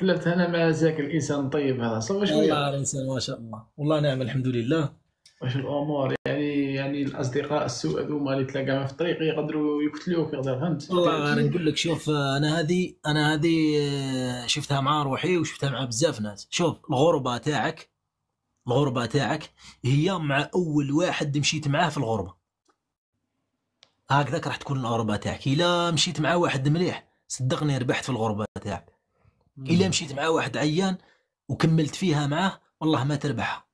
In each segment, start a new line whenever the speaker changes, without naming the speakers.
قلت انا زاك الانسان طيب هذا صافي شويه والله الانسان ما شاء الله والله نعم الحمد لله واش الامور يعني يعني الاصدقاء السوء هذوما اللي تلاقاهم في الطريق يقدروا يقتلوك يقدر فهمت والله انا نقول لك شوف انا هذه انا هذه آه، شفتها مع روحي وشفتها مع بزاف ناس شوف الغربه تاعك الغربه تاعك هي مع اول واحد مشيت معاه في الغربه هكذاك راح تكون الغربه تاعك الا مشيت مع واحد مليح صدقني ربحت في الغربه تاعك الا مشيت مع واحد عيان وكملت فيها معاه والله ما تربحها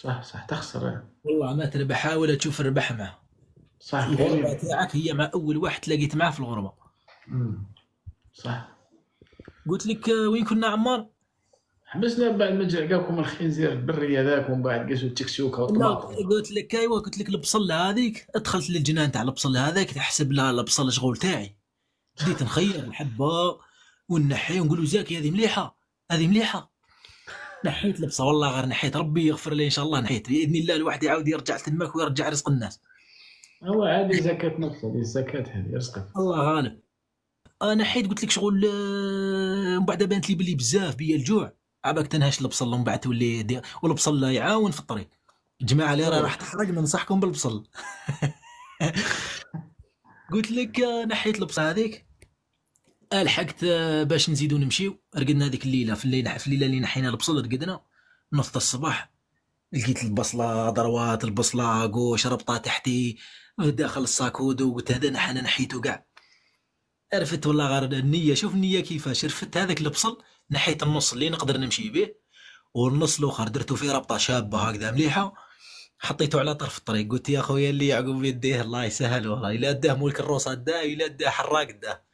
صح صح تخسر والله ما تربحها ولا تشوف الربح معه صح الغربه تاعك هي مع اول واحد تلاقيت معاه في الغربه صح قلت لك آه، وين كنا عمار حبسنا من بعد ما جاكم الخنزير البري هذاك ومن بعد قسوا التكسوكه قلت لك ايوا قلت لك البصل هذيك دخلت للجنان تاع البصل هذاك تحسب لها البصل شغل تاعي بديت نخير الحبه ونحيه ونقول له زاكي هذه مليحه هذه مليحه نحيت لبسه والله غير نحيت ربي يغفر لي ان شاء الله نحيت باذن الله الواحد يعاود يرجع تماك ويرجع رزق الناس هو هذه زكاة نفسه هذه الزكاة هذه رزقك الله غالب انا آه، حيت قلت لك شغل آه، من بعد بانت لي بلي بزاف بيا الجوع عباك تنهش البصل ومن بعد تولي والبصل لا يعاون في الطريق جماعة اللي راح تخرج ننصحكم بالبصل قلت لك آه، نحيت البصل هذيك الحقت آه، باش نزيدو نمشيو رقدنا هذيك الليله في الليله في الليله اللي نحينا البصل رقدنا نفط الصباح لقيت البصله ضروات البصله قوش ربطه تحتي داخل الساكود وقلت هذا انا نحيتو كاع عرفت والله غير النيه شوف النيه كيفاش رفت هذاك البصل نحيت النص اللي نقدر نمشي به والنص الاخر درتو فيه ربطه شابه هكذا مليحه حطيته على طرف الطريق قلت يا خويا اللي يعقوب يديه الله يسهل والله الا اداه مولك الروسه اداه الا اداه حراق اداه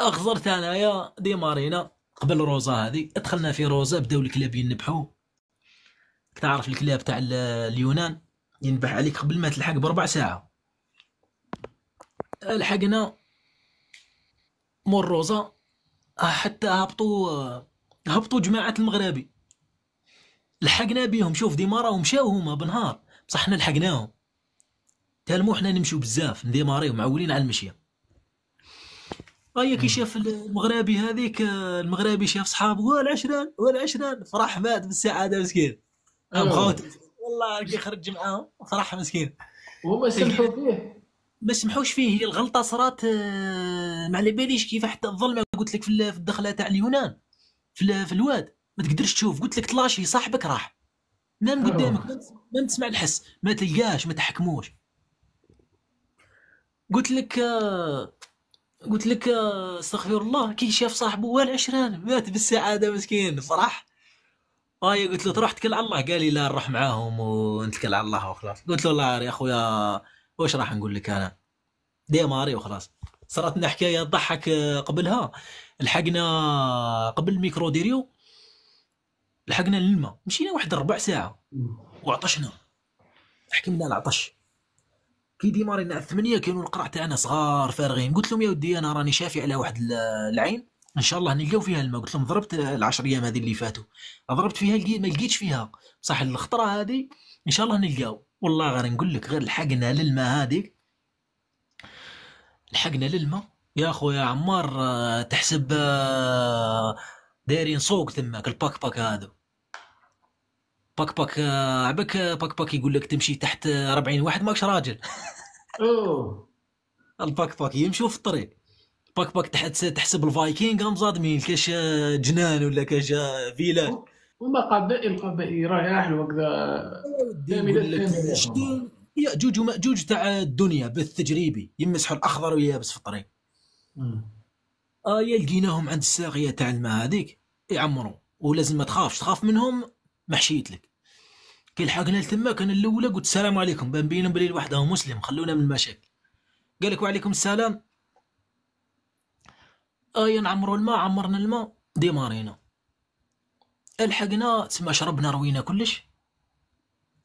اخزرت انايا دي مارينا قبل روزا هذه دخلنا في روزا بداو الكلاب ينبحوا تعرف الكلاب تاع اليونان ينبح عليك قبل ما تلحق بربع ساعه لحقنا مور روزا حتى هبطوا هبطوا جماعه المغربي لحقنا بيهم شوف ديما راهم مشاو هما بنهار بصح حنا لحقناهم تالمو حنا نمشيو بزاف نديماريو معولين على المشيه هيا كي شاف المغربي هذيك المغربي شاف صحابه هو العشران فرح مات بالسعاده مسكين والله كي خرج معاهم فرح مسكين وهما سمحوا فيه ما سمحوش فيه هي الغلطه صرات آه، ما على باليش كيف حتى الظلمه قلت لك في الدخله تاع اليونان في, في الواد ما تقدرش تشوف قلت لك طلاشي صاحبك راح نام قدامك ما تسمع الحس ما تلقاش ما تحكموش قلت لك آه قلت لك آه، استغفر الله كي شاف صاحبه وال عشران مات بالسعاده مسكين فرح هاي آه، قلت له تروح تكل على الله قال لي لا نروح معاهم ونتكل على الله وخلاص قلت له الله يا اخويا واش راح نقول لك انا دي ماري وخلاص صارت لنا حكايه تضحك آه، قبلها لحقنا قبل الميكرو ديريو لحقنا للماء مشينا واحد ربع ساعه وعطشنا حكمنا العطش كي ديما رانا ثمانيه كانوا القرع تاعنا صغار فارغين قلت لهم يا ودي انا راني شافي على واحد العين ان شاء الله نلقاو فيها الماء قلت لهم ضربت العشر ايام هذه اللي فاتوا ضربت فيها ما لقيتش فيها بصح الخطره هذه ان شاء الله نلقاو والله غير نقول لك غير لحقنا للماء هذيك لحقنا للماء يا خويا عمار آه، تحسب آه، دايرين سوق تماك الباك باك هذا باك باك آه، عبك آه، باك باك يقول لك تمشي تحت 40 آه، واحد ماكش راجل اوه الباك باك يمشي في الطريق باك باك تحسب الفايكينغ مصادمين كاش جنان ولا كاش فيلان هما قبائل قبائل رايح وكذا يأجوج ماجوج تاع الدنيا بالتجريبي يمسح الأخضر واليابس في الطريق آه لقيناهم عند الساقية تاع الماء هذيك يعمروا ولازم ما تخافش تخاف منهم محشيت لك كي لحقنا لتما كان الاولى قلت السلام عليكم بان بينهم بلي الواحد هو مسلم خلونا من المشاكل قال لك وعليكم السلام ايا آه، نعمروا الماء عمرنا الماء ديمارينا الحقنا تسمى شربنا روينا كلش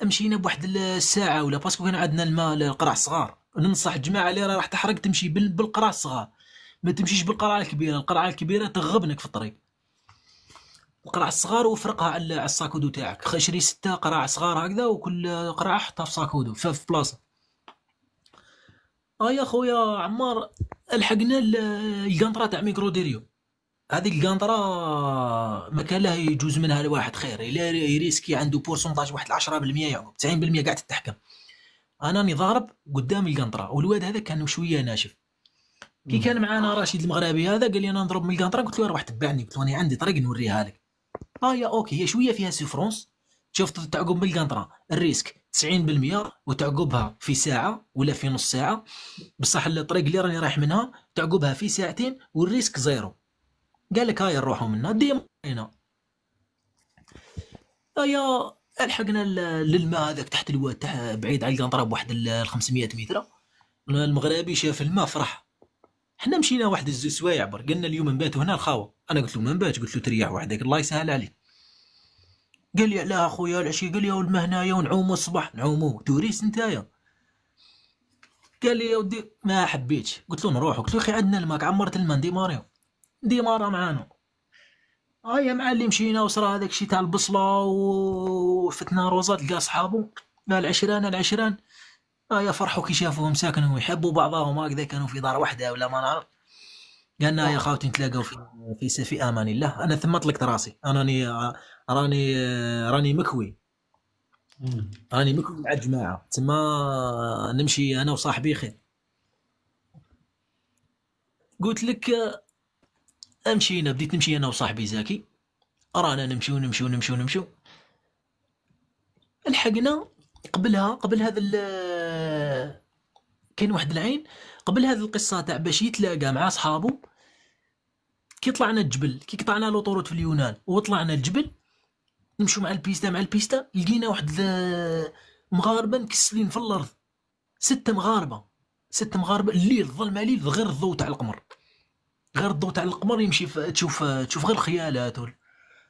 مشينا بواحد الساعه ولا باسكو كان عندنا الماء للقرع الصغار ننصح الجماعه اللي راح تحرق تمشي بالقرع الصغار ما تمشيش بالقرعه الكبيره القرعه الكبيره تغبنك في الطريق وقرع الصغار وفرقها على الساكودو تاعك شري ستة قراع صغار هكذا وكل قرعة حطها في ساكودو في بلاصة اه يا خويا عمار لحقنا القنطرة تاع ميكرو ديريو هذه القنطرة ما كان له يجوز منها لواحد خير الا يريسكي عنده بورسونتاج واحد 10% يعقوب 90% قاعد تتحكم انا راني ضارب قدام القنطرة والواد هذا كان شوية ناشف كي كان معانا رشيد المغربي هذا قال لي انا نضرب من القنطرة قلت له روح تبعني قلت له انا عندي طريق نوريها لك عطايا اوكي هي شويه فيها سوفرونس شوف تعقب بالقنطره الريسك 90% وتعقبها في ساعه ولا في نص ساعه بصح الطريق اللي راني رايح منها تعقبها في ساعتين والريسك زيرو قال لك هاي نروحوا منها ديما هنا هيا الحقنا للماء هذاك تحت الواد بعيد على القنطره بواحد ال 500 متر المغربي شاف الماء فرح حنا مشينا واحد الزوج سوايع بر قلنا اليوم نباتوا هنا الخاوه انا قلت له ما نباتش قلت له تريح وحدك الله يسهل عليك قال لي لا اخويا العشي قال لي يا ولد هنايا ونعومو الصباح نعومو توريست نتايا قال لي يا ودي ما حبيتش قلت له نروح قلت له اخي عندنا الماك عمرت الماء نديماريو ديمارا معانا هيا آه مع اللي مشينا وصرا هذاك الشيء تاع البصله وفتنا روزات لقى صحابو العشران العشران راه يا فرحوا كي شافوهم ساكنهم ويحبوا بعضهم هكذا كانوا في دار واحدة ولا ما نعرف قالنا يا خاوتي نتلاقاو في في في امان الله انا ثم طلقت راسي انا آه، راني راني آه، راني مكوي راني مكوي مع الجماعه ثم نمشي انا وصاحبي خير قلت لك آه، امشينا بديت نمشي انا وصاحبي زاكي رانا نمشيو نمشيو نمشيو نمشيو لحقنا قبلها قبل هذا كاين واحد العين قبل هذه القصه تاع باش يتلاقى مع صحابه كي طلعنا الجبل كي قطعنا لوطوروت في اليونان وطلعنا الجبل نمشو مع البيستا مع البيستا لقينا واحد مغاربه مكسلين في الارض ستة مغاربه ستة مغاربه الليل ظلمه ليل غير الضوء تاع القمر غير الضوء تاع القمر يمشي ف... تشوف تشوف غير الخيالات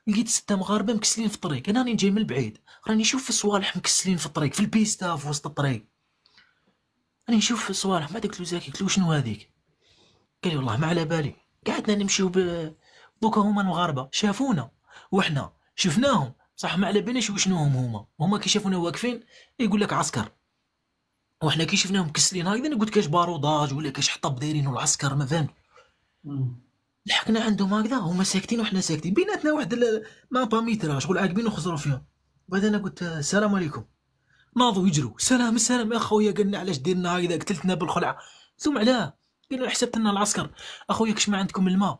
لقيت ستة مغاربه مكسلين في الطريق انا راني جاي من بعيد راني نشوف في الصوالح مكسلين في الطريق في البيستا في وسط الطريق راني نشوف صوالح ما داك لوزاكي قلت له شنو هذيك قال لي والله ما على بالي قعدنا نمشيو ب دوكا هما المغاربه شافونا وحنا شفناهم صح ما على بالناش وشنو هم هما هما كي شافونا واقفين يقول لك عسكر وحنا كي شفناهم مكسلين هكذا قلت كاش باروداج ولا كاش حطب دايرين والعسكر ما فهمت لحقنا عندهم هكذا هما ساكتين وحنا ساكتين بيناتنا واحد ما با ميترا شغل عاقبين وخسروا فيهم بعد انا قلت السلام عليكم ناضوا يجروا سلام سلام يا خويا قلنا علاش ديرنا هكذا قتلتنا بالخلعه ثم علاه قالوا حسبت لنا العسكر اخويا كش ما عندكم الماء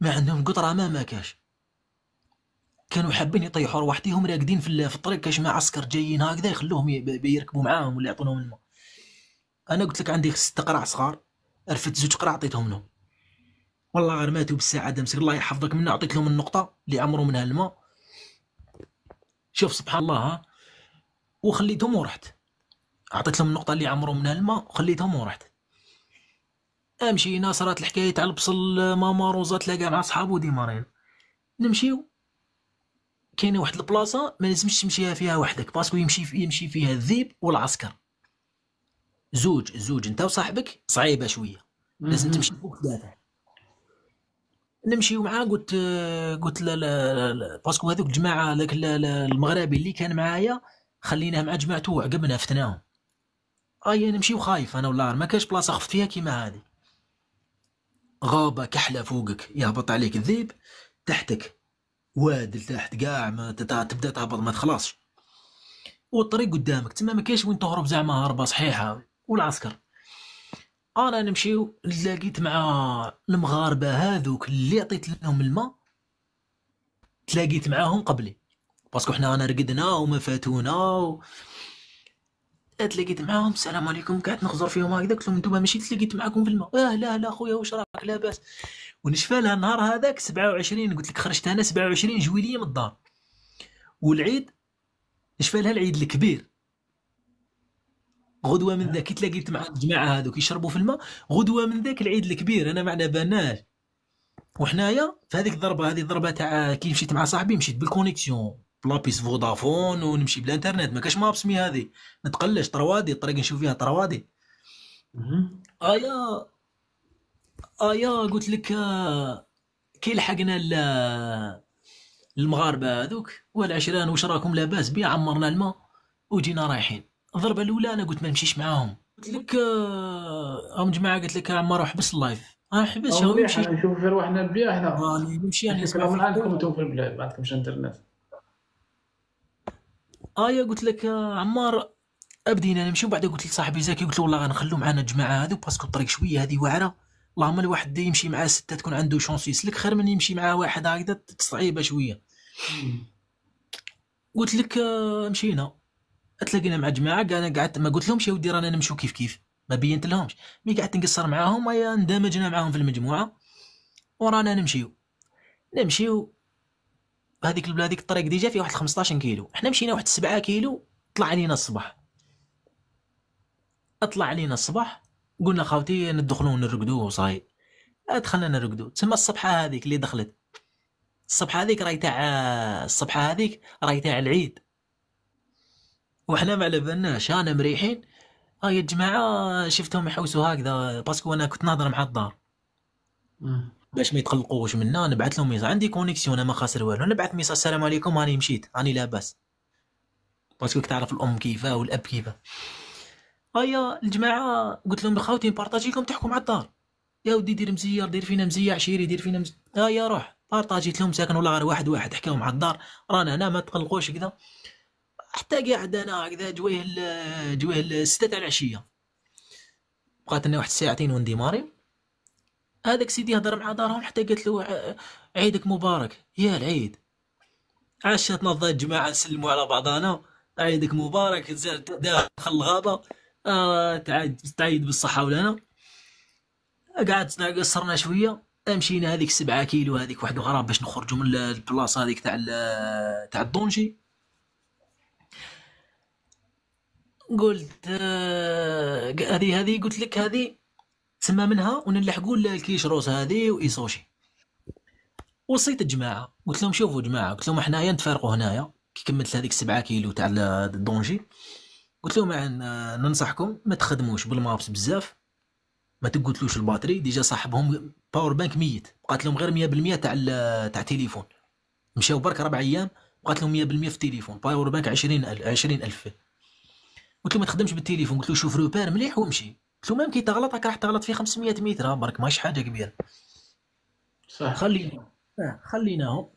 ما عندهم قطره ما ما كاش كانوا حابين يطيحوا رواحتهم راقدين في, في الطريق كاش ما عسكر جايين هكذا يخلوهم يركبوا معاهم ولا يعطونهم الماء انا قلت لك عندي ست قراع صغار رفدت زوج قراع عطيتهم لهم والله غير ماتوا بالسعاده مسك الله يحفظك منا عطيت لهم النقطه اللي عمرو منها الماء شوف سبحان الله ها وخليتهم ورحت عطيت لهم النقطه اللي عمرو منها الماء وخليتهم ورحت ناس صرات الحكايه تاع البصل ماما روزا تلاقى مع صحابو مارين نمشيو كاينه واحد البلاصه ما لازمش تمشيها فيها وحدك باسكو يمشي في يمشي فيها الذيب والعسكر زوج زوج انت وصاحبك صعيبه شويه لازم تمشي فوق دافع نمشيو معاه قلت قلت لا لا باسكو هذوك الجماعه ذاك المغربي اللي كان معايا خليناه مع جماعته وعقبنا فتناهم اي آه، يعني مشي وخايف انا والله ما كاش بلاصه خفت فيها كيما هذه غابه كحله فوقك يهبط عليك الذيب تحتك واد لتحت كاع ما تبدا تهبط ما تخلصش والطريق قدامك تما ما كاش وين تهرب زعما هربه صحيحه والعسكر آه، انا نمشيو تلاقيت مع المغاربه هذوك اللي عطيت لهم الماء تلاقيت معاهم قبلي باسكو حنا رانا رقدنا وما فاتونا و... تلاقيت معاهم السلام عليكم قعدت نخزر فيهم هكذا قلت لهم انتم ماشي تلاقيت معاكم في الماء اه لا لا خويا واش راك لاباس ونشفى لها النهار هذاك 27 قلت لك خرجت انا 27 جويليه من الدار والعيد نشفى لها العيد الكبير غدوه من ذاك تلاقيت مع الجماعه هذوك يشربوا في الماء غدوه من ذاك العيد الكبير انا معنا بناش وحنايا في هذيك الضربه هذه الضربه تاع كي مشيت مع صاحبي مشيت بالكونيكسيون بلابيس فودافون ونمشي بالانترنت ما كاش مابس مي هذه نتقلش طروادي الطريق نشوف فيها طروادي ايا ايا قلت لك آه، كي لحقنا آه، المغاربه هذوك والعشران واش راكم لاباس بيه عمرنا الماء وجينا رايحين الضربه الاولى انا قلت ما نمشيش معاهم قلت لك آه، ام جماعه قلت لك عمار حبس اللايف اه حبس نشوف يعني في روحنا بيه احنا نمشي نسمع معكم انتم في البلاد ما عندكمش انترنت ايا قلت لك آه، عمار ابدينا نمشيو بعد قلت لصاحبي زكي قلت له والله غنخلو معانا الجماعه هذو باسكو الطريق شويه هذه واعره اللهم الواحد يمشي مع سته تكون عنده شونس يسلك خير من يمشي مع واحد هكذا صعيبه شويه قلت لك آه، مشينا تلاقينا مع جماعه انا قعدت ما قلت لهمش يا ودي رانا نمشيو كيف كيف ما بينت لهمش مي قعدت نقصر معاهم ايا اندمجنا معاهم في المجموعه ورانا نمشيو نمشيو هذيك البلاد هذيك الطريق ديجا فيه واحد 15 كيلو حنا مشينا واحد 7 كيلو طلع علينا الصباح اطلع علينا الصباح قلنا خاوتي ندخلو نرقدو وصاي آه، دخلنا نرقدو تما الصبحه هذيك اللي دخلت الصبحه هذيك راهي تاع الصبحه هذيك راهي تاع العيد وحنا ما على بالناش انا مريحين هاي آه، الجماعه شفتهم يحوسوا هكذا باسكو انا كنت نهضر مع الدار باش ما يتقلقوش منا نبعث لهم ميساج عندي كونيكسيون انا ما خاسر والو نبعث ميساج السلام عليكم راني مشيت راني لاباس باسكو تعرف الام كيفاه والاب كيفاه هيا الجماعه قلت لهم الخاوتي بارطاجيكم تحكم مع الدار يا ودي دير مزير دير فينا مزيع شيري دير فينا مز... يا روح بارطاجيت لهم ساكن ولا غير واحد واحد حكاو مع الدار رانا هنا ما تقلقوش كذا حتى قاعد انا هكذا جويه جويه الستة تاع العشيه بقات لنا واحد الساعتين وندي ماري هذاك سيدي هضر مع دارهم حتى قالت له عيدك مبارك يا العيد عاش تنظر جماعة نسلموا على بعضنا عيدك مبارك زاد داخل الغابة آه تعيد تعيد بالصحة ولنا قعدت قصرنا شوية مشينا هذيك سبعة كيلو هذيك واحد الغراب باش نخرجوا من البلاصة هذيك تاع تاع الدونجي قلت آه، هذه هذه قلت لك هذه تسمى منها ونلحقوا روس هذه وايسوشي وصيت الجماعه قلت لهم شوفوا جماعه قلت لهم حنايا نتفارقوا هنايا كي كملت هذيك 7 كيلو تاع الدونجي قلت لهم ننصحكم ما تخدموش بالمابس بزاف ما تقتلوش الباتري ديجا صاحبهم باور بانك ميت بقات لهم غير 100% تاع تاع التليفون مشاو برك ربع ايام بقات لهم 100% في التليفون باور بانك 20 20000 قلت له ما تخدمش بالتليفون قلت له شوف روبير مليح وامشي قلت له ميم كي تغلط راك راح تغلط في 500 متر برك ماهيش حاجه كبيره صح آه، خلينا آه خليناهم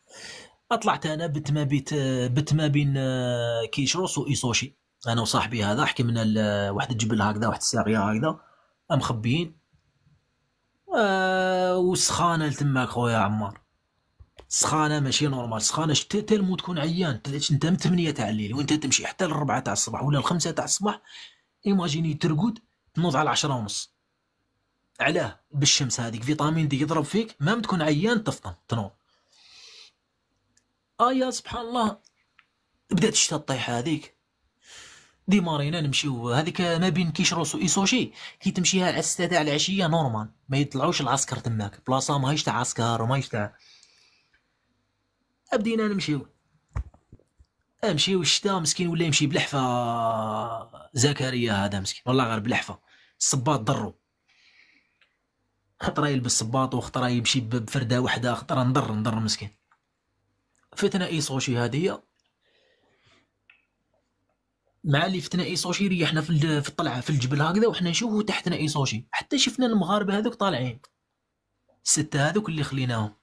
طلعت انا بت ما بيت بت ما بين آه، كيشروس وايسوشي انا وصاحبي هذا حكمنا واحد الجبل هكذا واحد الساقيه هكذا مخبيين آه، وسخانه لتماك خويا عمار سخانه ماشي نورمال سخانه شتي تلمو تكون عيان انت من 8 تاع الليل وانت تمشي حتى للربعه تاع الصباح ولا الخمسه تاع الصباح ايماجيني ترقد تنوض على عشرة ونص علاه بالشمس هذيك فيتامين دي يضرب فيك ما تكون عيان تفطن تنوض آه يا سبحان الله بدات الشتا تطيح هذيك دي مارينا نمشيو هذيك ما بين كيشروس وإيسوشي كي تمشيها على الستة تاع العشية نورمال ما يطلعوش العسكر تماك بلاصة ماهيش تاع عسكر وماهيش تاع بدينا نمشيو امشي وشتا مسكين ولا يمشي بلحفه زكريا هذا مسكين والله غير بلحفه الصباط ضرو خطره يلبس صباط وخطره يمشي بفرده وحده خطره نضر نضر مسكين فتنه اي صوشي هذه مع اللي فتنا اي صوشي ريحنا في في الطلعه في الجبل هكذا وحنا نشوفو تحتنا اي صوشي حتى شفنا المغاربه هذوك طالعين السته هذوك اللي خليناهم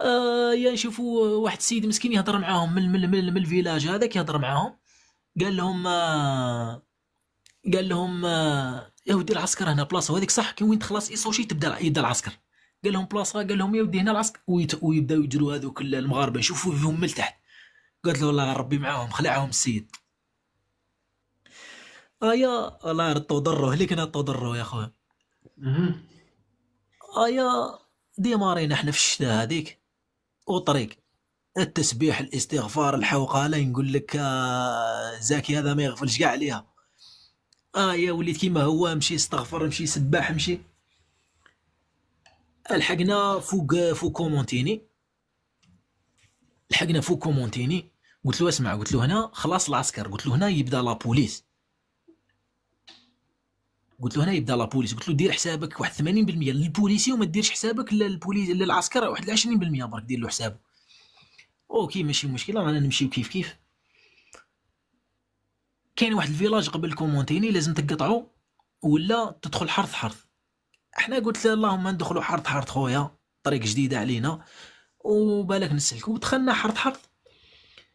آه، يا يعني نشوفوا واحد السيد مسكين يهضر معاهم من من من, من الفيلاج هذاك يهضر معاهم قال لهم آه، قال لهم آه، يا ودي العسكر هنا بلاصه وهذيك صح كي وين تخلص ايسوشي تبدا يبدا العسكر قال لهم بلاصه قال لهم يا ودي هنا العسكر ويبداو يجروا هذوك المغاربه يشوفوا فيهم من تحت قالت له والله ربي معاهم خلعهم السيد ايا الله يرد ضره ليك انا ضره يا خويا ايا ديما رينا حنا في الشتاء هذيك وطريق التسبيح الاستغفار الحوقاله نقول لك آه زاكي هذا ما يغفلش كاع عليها اه يا وليت كيما هو مشي استغفر مشي سباح مشي الحقنا فوق فوق كومونتيني لحقنا فوق كومونتيني قلت له اسمع قلت له هنا خلاص العسكر قلت له هنا يبدا لا بوليس قلت له هنا يبدا لابوليس قلت له دير حسابك واحد 80% للبوليسي وما ديرش حسابك للبوليس للعسكر واحد 20% برك دير له حسابه اوكي ماشي مشكله رانا نمشيو كيف كيف كاين واحد الفيلاج قبل كومونتيني لازم تقطعو ولا تدخل حرث حرث احنا قلت له اللهم ندخلو حرث حرث خويا طريق جديده علينا وبالك نسلكو ودخلنا حرث حرث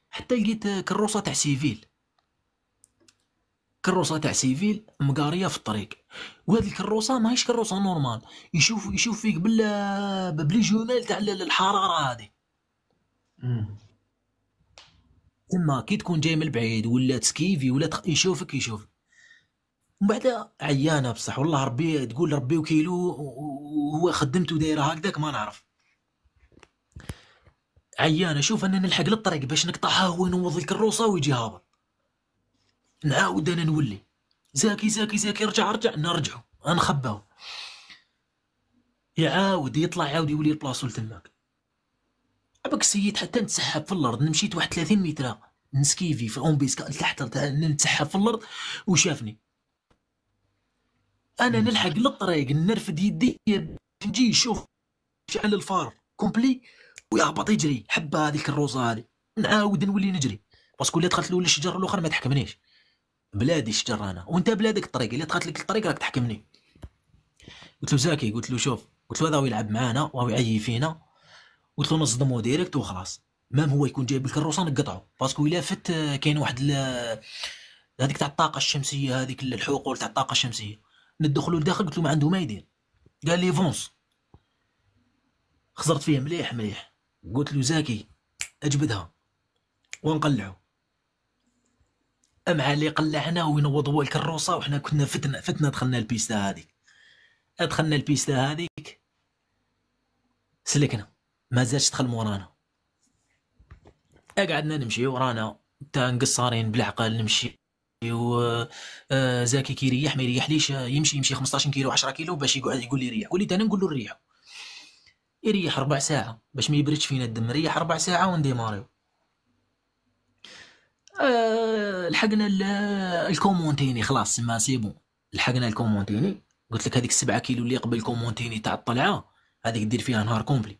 حتى لقيت كروسه تاع سيفيل كروسه تاع سيفيل مقاريه في الطريق وهاد الكروسه ماهيش كروسه نورمال يشوف يشوف فيك بلا بلي جمال تاع الحراره هادي تما كي تكون جاي من بعيد ولا تسكيفي ولا تخ... يشوفك يشوف من بعد عيانه بصح والله ربي تقول ربي وكيلو وهو خدمته دايره هكذاك ما نعرف عيانه شوف انا نلحق للطريق باش نقطعها هو ينوض الكروسه ويجي هابط نعاود انا نولي زاكي زاكي زاكي رجع رجع نرجعو نخباو يعاود يطلع يعاود يولي لبلاصو لتماك ابك السيد حتى نتسحب في الارض مشيت واحد 30 متر نسكيفي في اون بيسكا لتحت نتسحب في الارض وشافني انا نلحق للطريق نرفد يدي نجي نشوف شعل الفار كومبلي ويهبط يجري حبه هذيك الروزه هذه نعاود نولي نجري باسكو اللي دخلت له الشجره الاخر ما تحكمنيش بلادي الشجر انا وانت بلادك الطريق اللي دخلت لك الطريق راك تحكمني قلت له زاكي قلت له شوف قلت له هذا يلعب معانا وهو يعيي فينا قلت له نصدمو ديريكت وخلاص مام هو يكون جايب الكروسه نقطعو باسكو الا فت آه، كاين واحد آه، هذيك تاع الطاقه الشمسيه هذيك الحقول تاع الطاقه الشمسيه ندخلو لداخل قلت له ما عنده ما يدير قال لي فونس خزرت فيه مليح مليح قلت له زاكي اجبدها ونقلعو مع اللي قلعنا وينوض هو الكروسه وحنا كنا فتنا فتنا دخلنا البيستا هذيك دخلنا البيستا هذيك سلكنا ما زالش دخل مورانا قعدنا نمشي ورانا تا نقصارين بالعقل نمشي و آه، كي يريح ما يريحليش يمشي يمشي 15 كيلو 10 كيلو باش يقعد يقول لي ريح وليت انا نقول له ريحوا يريح ربع ساعه باش ما يبردش فينا الدم ريح ربع ساعه ونديماريو آه، لحقنا الكومونتيني خلاص سما سي بون لحقنا الكومونتيني قلت لك هذيك السبعة كيلو اللي قبل الكومونتيني تاع الطلعه هذيك دير فيها نهار كومبلي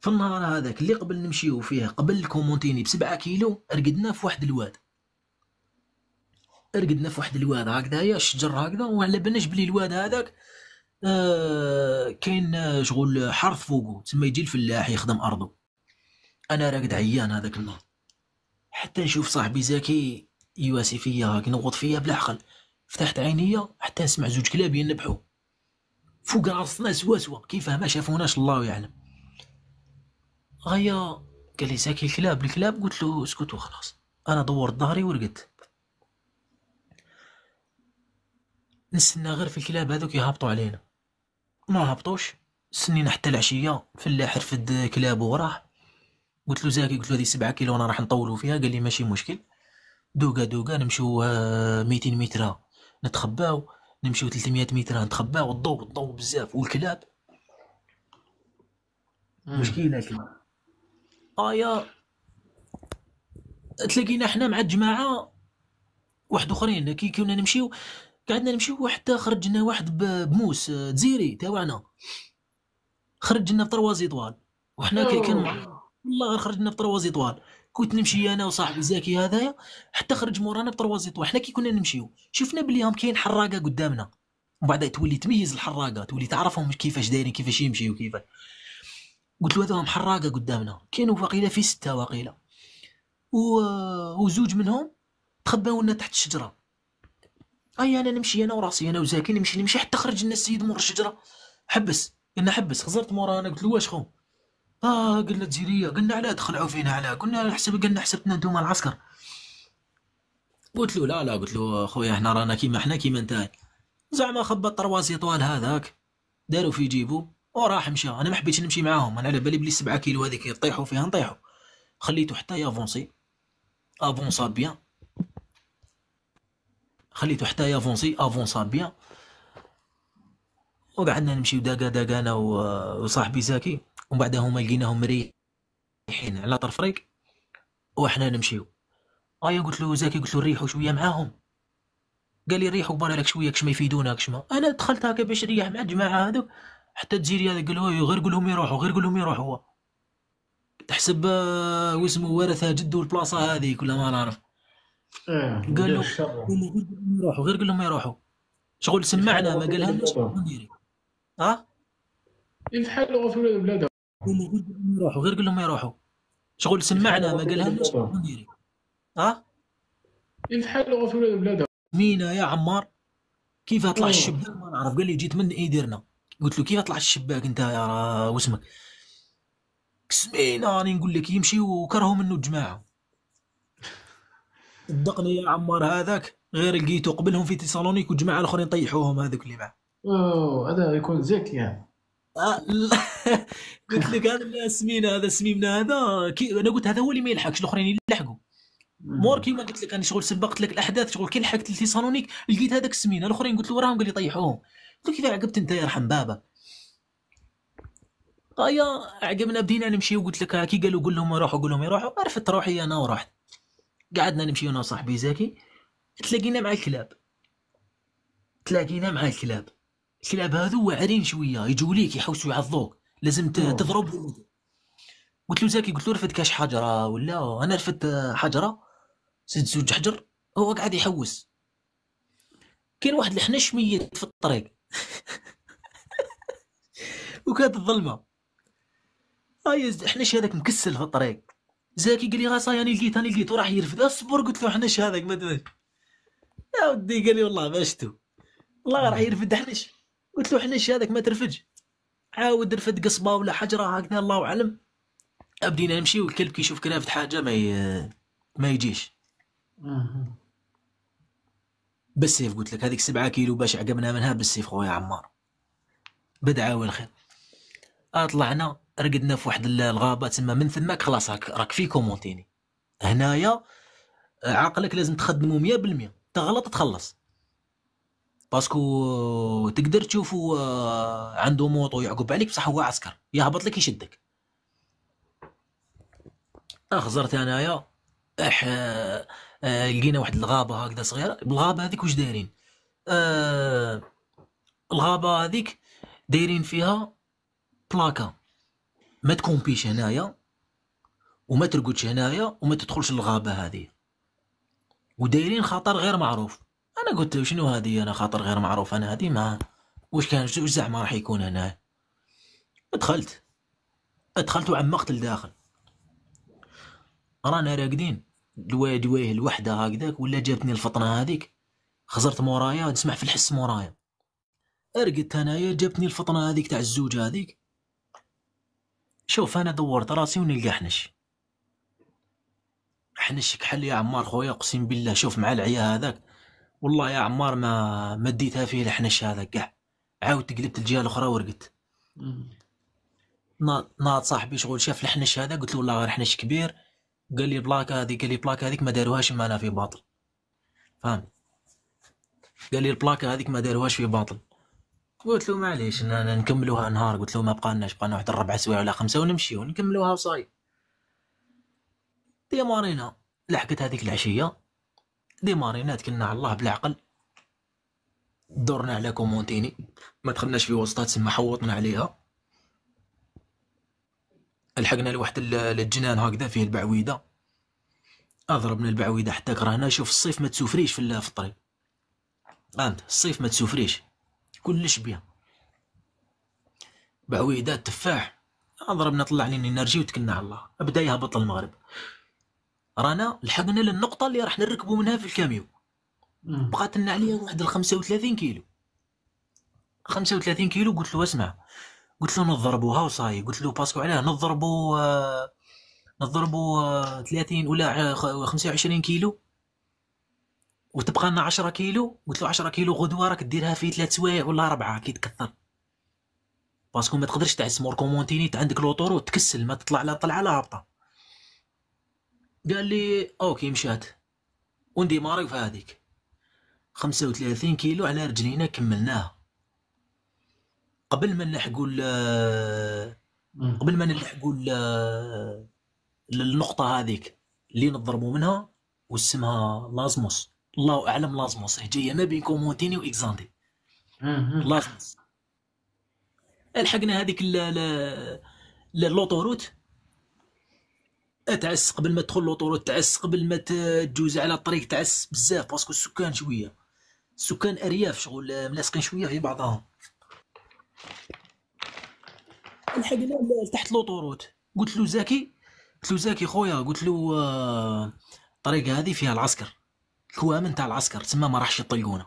في النهار هذاك اللي قبل نمشيو فيه قبل الكومونتيني بسبعة كيلو رقدنا في واحد الواد رقدنا في واحد الواد يا الشجر هكذا وعلى بالناش بلي الواد هذاك آه كاين آه، شغل حرث فوقو تما يجي الفلاح يخدم ارضو انا راقد عيان هذاك النهار حتى نشوف صاحبي زكي يواسي فيا هاك نغوط فيا بلا عقل فتحت عينيا حتى نسمع زوج كلاب ينبحو فوق راسنا سوا سوا كيفاه ما شافوناش الله يعلم غيا قال لي زكي الكلاب الكلاب قلت له اسكت وخلاص انا دورت ظهري ورقدت نستنى غير في الكلاب هذوك يهبطوا علينا ما هبطوش سنين حتى العشيه فلاح رفد كلابه وراح قلت له زاكي قلت له هذه سبعة كيلو انا راح نطولوا فيها قال لي ماشي مشكل دوقا دوقا نمشيو 200 آه، متر نتخباو نمشيو 300 متر نتخباو الضو الضو بزاف والكلاب مشكله الكلاب ايا آه تلاقينا حنا مع الجماعه واحد اخرين كي كنا نمشيو قعدنا نمشيو حتى خرجنا واحد بموس آه، تزيري تاعنا خرجنا بطروازي طوال وحنا كي كنا والله خرجنا بطرواز طوال كنت نمشي انا وصاحبي زاكي هذايا حتى خرج مورانا بطرواز طوال حنا كي كنا نمشيو شفنا بلي هم كاين حراقه قدامنا ومن بعد تولي تميز الحراقه تولي تعرفهم كيفاش دايرين كيفاش يمشيو كيفاش قلت له هذوهم حراقه قدامنا كانوا واقيلا في سته واقيلا و... وزوج منهم تخباو لنا تحت الشجره اي انا نمشي انا وراسي انا وزاكي نمشي نمشي حتى خرج لنا السيد مور الشجره حبس انا حبس خزرت مورانا قلت له واش خو اه قلنا تجيريه قلنا علاه دخلوا فينا علاه قلنا على حسب قلنا حسبتنا نتوما العسكر قلت له لا لا قلت له خويا احنا رانا كيما احنا كيما انت زعما خبط طروازي طوال هذاك داروا في جيبو وراح مشى انا ما حبيتش نمشي معاهم انا على بالي بلي 7 كيلو هذيك يطيحوا فيها نطيحوا خليته حتى يافونسي افونسا بيان خليته حتى يافونسي افونسا بيان وقعدنا نمشيو داقا داقا انا وصاحبي زاكي ومن بعد هما لقيناهم مريحين على طرف ريق وحنا نمشيو ايا قلت له زاكي قلت له ريحوا شويه معاهم قال لي ريحوا لك شويه كش ما يفيدونا كش ما انا دخلت هكا باش نريح مع الجماعه هذوك حتى تجيري هذا قال له غير قول لهم يروحوا غير قول لهم يروحوا هو تحسب آه، واسمه ورثه جدو البلاصه هذه كلها ما نعرف إيه، قال لهم يروحوا غير قول لهم يروحوا شغل سمعنا ما قالهاش لناش ها يفحل في بلادهم هو غير قال لهم يروحوا غير قول لهم يروحوا شغل سمعنا ما قالها نديري ها يتحلوا غفلوا بلادهم مينا يا عمار كيف طلع الشباك ما نعرف قال لي جيت من ايديرنا قلت له كيف طلع الشباك انت يا واسمك سمينا راني نقول لك يمشي وكرهوا منه الجماعه صدقني يا عمار هذاك غير لقيته قبلهم في تيسالونيك والجماعه الاخرين طيحوهم هذوك اللي معاه اوه هذا يكون زيك يعني آه، قلت لك هذا سمينا هذا سميمنا هذا كي انا قلت هذا هو اللي ما يلحقش الاخرين يلحقوا مور كيما قلت لك انا شغل سبقت لك الاحداث شغل كي لحقت لثيسالونيك لقيت هذاك السمينه الاخرين قلت له راهم قال لي طيحوهم قلت له كيف عقبت انت يرحم بابا ايا عقبنا بدينا نمشي وقلت لك كي قالوا قول لهم يروحوا قول لهم يروحوا عرفت روحي انا ورحت قعدنا نمشي انا وصاحبي زكي تلاقينا مع الكلاب تلاقينا مع الكلاب الكلاب هذو واعرين شويه يجوا ليك يحوسوا يعضوك لازم تضرب قلت له زاكي قلت له رفد كاش حجره ولا انا رفدت حجره زيد زوج حجر هو قاعد يحوس كاين واحد الحنش ميت في الطريق وكانت الظلمه هاي الحنش هذاك مكسل في الطريق زاكي قال لي صاي انا لقيت انا لقيت وراح يرفد اصبر قلت له حنش هذاك ما تماش يا ودي قال لي والله ما شتو والله راح يرفد حنش قلت له حنش هذاك ما ترفدش عاود رفد قصبه ولا حجره هكذا الله اعلم ابدينا نمشي والكلب كي يشوف حاجه ما ي... ما يجيش بالسيف قلت لك هذيك سبعة كيلو باش عقبنا منها بالسيف خويا عمار بدعا والخير طلعنا رقدنا في واحد الغابه تما من ثمك خلاص راك راك في كومونتيني هنايا عقلك لازم تخدمه 100% تغلط تخلص باسكو تقدر تشوفه آه، عنده موطو يعقب عليك بصح هو عسكر يهبط لك يشدك اخزرت آه، انايا اح آه، لقينا واحد الغابه هكذا صغيره بالغابه هذيك واش دايرين آه الغابه هذيك دايرين فيها بلاكا ما تكونبيش هنايا وما ترقدش هنايا وما تدخلش الغابه هذه ودايرين خطر غير معروف انا قلت شنو هذه انا خاطر غير معروف انا هذه ما وش كان وش زعما راح يكون هنا دخلت دخلت وعمقت لداخل رانا راقدين دواي دوايه الوحدة هكذاك ولا جابتني الفطنة هذيك خزرت مورايا نسمع في الحس مورايا رقدت انايا جابتني الفطنة هذيك تاع الزوج هذيك شوف انا دورت راسي ونلقى حنش حنش كحل يا عمار خويا اقسم بالله شوف مع العيا هذاك والله يا عمار ما مديتها فيه الحنش هذا كاع عاودت قلبت الجهه الاخرى ورقدت ناط صاحبي شغل شاف الحنش هذا قلت له والله غير حنش كبير قال لي بلاك هذه قال لي بلاك هذيك ما داروهاش معنا في باطل فاهم قال لي البلاكه هذيك ما داروهاش في باطل قلت له معليش نكملوها نهار قلت له ما بقالناش بقالنا واحد الربع سوايع ولا خمسه ونمشيو نكملوها وصاي ديمارينا لحقت هذيك العشيه دي مارينات كنا على الله بالعقل دورنا على كومونتيني ما دخلناش في وسطها تسمى حوطنا عليها لحقنا لواحد الجنان هكذا فيه البعويده اضربنا البعويده حتى كرهنا شوف الصيف ما تسوفريش في الطريق فهمت الصيف ما تسوفريش كلش بيها بعويده تفاح اضربنا طلع لي الانرجي وتكلنا على الله بدا يهبط المغرب رانا لحقنا للنقطه اللي راح نركبوا منها في الكاميو بقات لنا عليا واحد 35 كيلو 35 كيلو قلت له اسمع قلت له نضربوها وصاي قلت له باسكو علاه نضربوا آه، نضربوا آه، 30 ولا 25 كيلو وتبقى لنا 10 كيلو قلت له 10 كيلو غدوه راك ديرها في ثلاث سوايع ولا اربعه كي تكثر باسكو ما تقدرش تعس مور كومونتيني عندك لوطور وتكسل ما تطلع لا طلعه لا هبطه قال لي اوكي مشات وندي ماري في هذيك خمسة وثلاثين كيلو على رجلينا كملناها قبل ما نلحقوا قبل ما نلحقوا للنقطة هذيك اللي نضربوا منها واسمها لازموس الله اعلم لازموس جاية ما بين كومونتيني واكزاندي لازموس لحقنا هذيك لوطوروت تعس قبل ما تدخل لوطوروت تعس قبل ما تجوز على الطريق تعس بزاف باسكو السكان شويه السكان ارياف شغل ملاصقين شويه في بعضهم الحقنا تحت لوطوروت قلت له زكي قلت له زكي خويا قلت له آه، الطريق هذه فيها العسكر الكوامن تاع العسكر تما ما راحش يطيقونا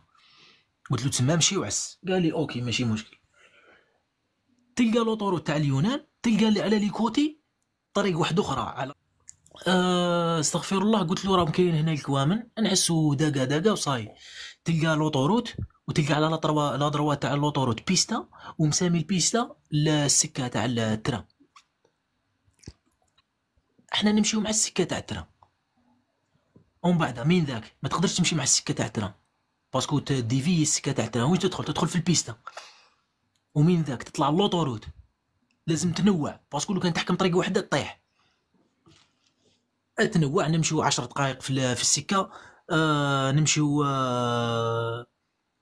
قلت له تما مشي وعس قال لي اوكي ماشي مشكل تلقى لوطوروت تاع اليونان تلقى على لي كوتي طريق واحد اخرى على آه، استغفر الله قلت له راه كاين هنا الكوامن نعسو دقا دقا وصاي تلقى لوطوروت وتلقى على لا تروا لا دروا تاع لوطوروت بيستا ومسامي البيستا السكه تاع الترام احنا نمشيو مع السكه تاع الترام ومن بعد مين ذاك ما تقدرش تمشي مع السكه تاع الترام باسكو ديفي السكه تاع الترام وين تدخل تدخل في البيستا ومين ذاك تطلع لوطوروت لازم تنوع باسكو لو كان تحكم طريق وحده تطيح اتنوع نمشيو عشر دقائق في, في السكه آه نمشيو آه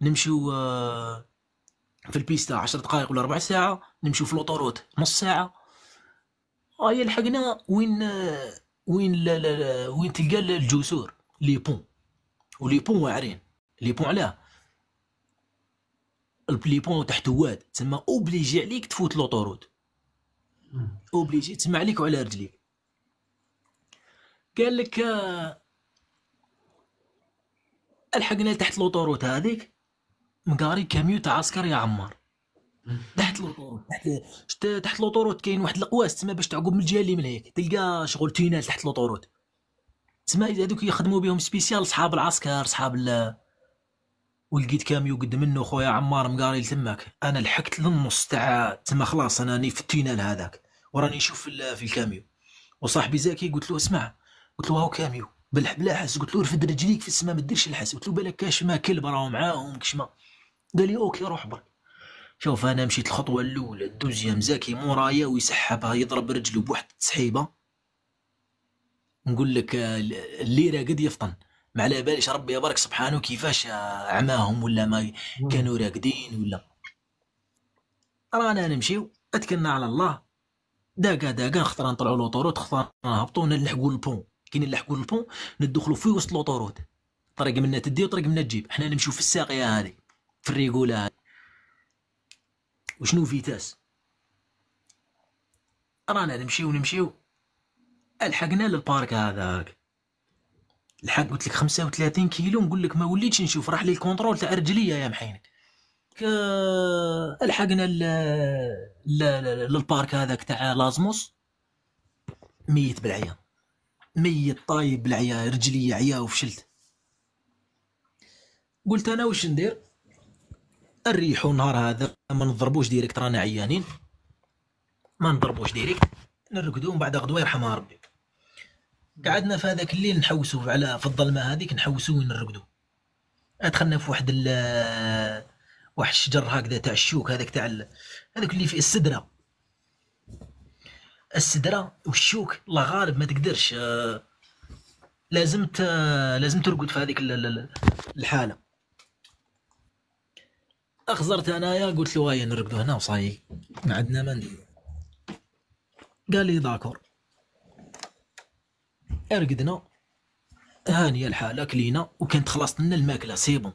نمشيو آه في البيستا عشر دقائق ولا ربع ساعه نمشيو في لوطوروت نص ساعه هيا آه لحقنا وين آه، وين لا لا لا وين تلقى الجسور لي بون ولي بون واعرين لي بون علاه لي بون تحت واد تسمى اوبليجي عليك تفوت لوطوروت اوبليجي تسمى عليك وعلى رجليك قال لك آه، الحقنا تحت لوطوروت هذيك مقاري كاميو تاع عسكر يا عمار تحت لوطوروت تحت تحت لوطوروت كاين واحد القواس تسمى باش تعقب من الجهه اللي من هيك تلقى شغل تينال تحت لوطوروت تسمى هذوك يخدموا بهم سبيسيال صحاب العسكر صحاب ال ولقيت كاميو قد منه خويا عمار مقاري تماك انا لحقت للنص تاع تما خلاص انا راني في التينال هذاك وراني نشوف في الكاميو وصاحبي زاكي قلت له اسمع قلت له هاو كاميو بلا حس قلت له رفد رجليك في السماء ما ديرش الحس قلت له بالك كاش ما كلب راهو معاهم كشما قال لي اوكي روح برك شوف انا مشيت الخطوه الاولى الدوزيام زاكي مورايا ويسحبها يضرب رجله بواحد التسحيبه نقول لك آه، الليره قد يفطن ما على باليش ربي يبارك سبحانه كيفاش آه، عماهم ولا ما كانوا راقدين ولا رانا نمشيو اتكلنا على الله داكا داكا خطرا نطلعوا لوطوروت خطرا نهبطوا نلحقوا البون كي حكون البون ندخلوا في وسط لوطورود طريق منا تدي وطريق منا تجيب حنا نمشيو في الساقيه هذه في الريغوله هذه وشنو فيتاس رانا نمشيو نمشيو الحقنا للبارك هذاك الحق قلت لك 35 كيلو نقول لك ما وليتش نشوف راح لي الكونترول تاع رجليا يا محينك الحقنا للبارك هذاك تاع لازموس ميت بالعيان ميت طايب العيا رجلي عيا وفشلت قلت انا واش ندير نريحو نهار هذا ما نضربوش ديريكت رانا عيانين ما نضربوش ديريكت نرقدو ومن بعد غدوه يرحمها ربي قعدنا في هذاك الليل نحوسو على في الظلمه هذيك نحوسو وين نرقدو دخلنا في واحد واحد الشجر هكذا تاع الشوك هذاك تاع هذاك اللي في السدره السدره والشوك الله غالب ما تقدرش آه، لازم لازم ترقد في هذيك الحاله اخزرت انايا قلت له هيا نرقدو هنا وصاي ما عندنا ما نديرو قال لي داكور رقدنا هانيه الحاله كلينا وكانت خلصت لنا الماكله سي بون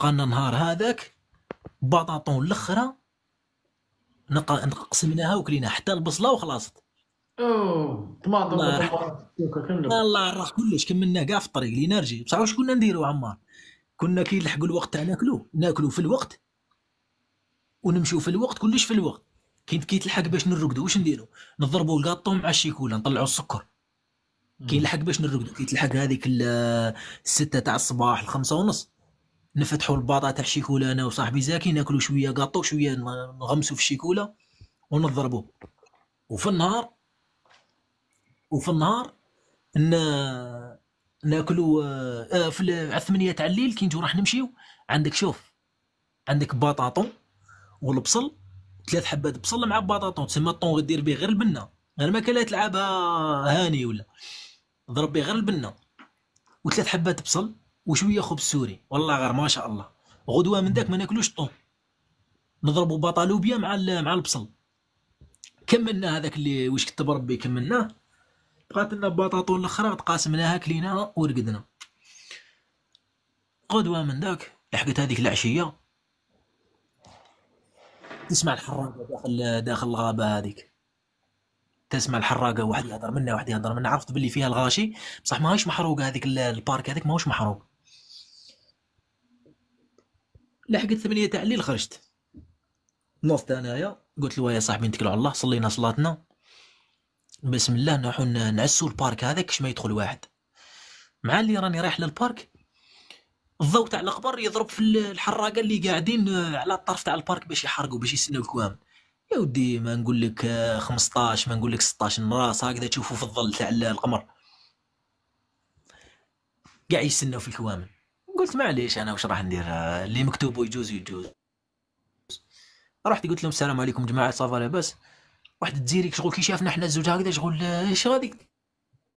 بقى لنا النهار هذاك بطاطون الاخره قسمناها وكلينا حتى البصله وخلاصت اوه طماطم الله الراح كلش كملنا كاع في الطريق رجي بصح واش كنا نديرو عمار كنا كي نلحقوا الوقت تاع ناكلو ناكلو في الوقت ونمشيو في الوقت كلش في الوقت كي كي تلحق باش نرقدو واش نديرو نضربو الكاطو مع الشيكولا نطلعو السكر كي نلحق باش نرقدو كي تلحق هذيك الستة تاع الصباح الخمسة ونص نفتحوا الباطا تاع الشيكولا انا وصاحبي زاكي ناكلوا شويه قاطو وشويه نغمسوا في الشيكولا ونضربوا وفي النهار وفي النهار نا... ناكلوا آه، آه، في على الثمانية تاع الليل كي نجو راح نمشيو عندك شوف عندك بطاطون والبصل ثلاث حبات بصل مع بطاطون تسمى الطون دير به غير البنه غير ما كان تلعبها هاني ولا ضرب به غير البنه وثلاث حبات بصل وشويه خبز سوري والله غير ما شاء الله غدوه من داك ما ناكلوش طون نضربوا بطالوبيا مع مع البصل كملنا هذاك اللي واش كتب ربي كملناه بقات لنا بطاطون الاخرى تقاسمناها كليناها ورقدنا غدوه من داك لحقت هذيك العشيه تسمع الحراقه داخل داخل الغابه هذيك تسمع الحراقه واحد يهضر منها واحد يهضر منها عرفت باللي فيها الغاشي بصح ماهيش محروقه هذيك البارك هذيك ماهوش محروق لحقت ثمانية تاع الليل خرجت نوضت انايا قلت له يا صاحبي نتكلوا على الله صلينا صلاتنا بسم الله نروحو نعسو البارك هذاك كش ما يدخل واحد مع اللي راني رايح للبارك الضوء تاع القبر يضرب في الحراقه اللي قاعدين آه، على الطرف تاع البارك باش يحرقوا باش يسنوا الكوام يا ودي ما نقول لك 15 آه، ما نقول لك 16 راس هكذا تشوفوا في الظل تاع القمر قاعد يستناو في الكوامل قلت معليش انا واش راح ندير اللي مكتوب ويجوز يجوز رحت قلت لهم السلام عليكم جماعه صافا لاباس واحد الديريك شغل كي شافنا حنا الزوج هكذا شغل اش غادي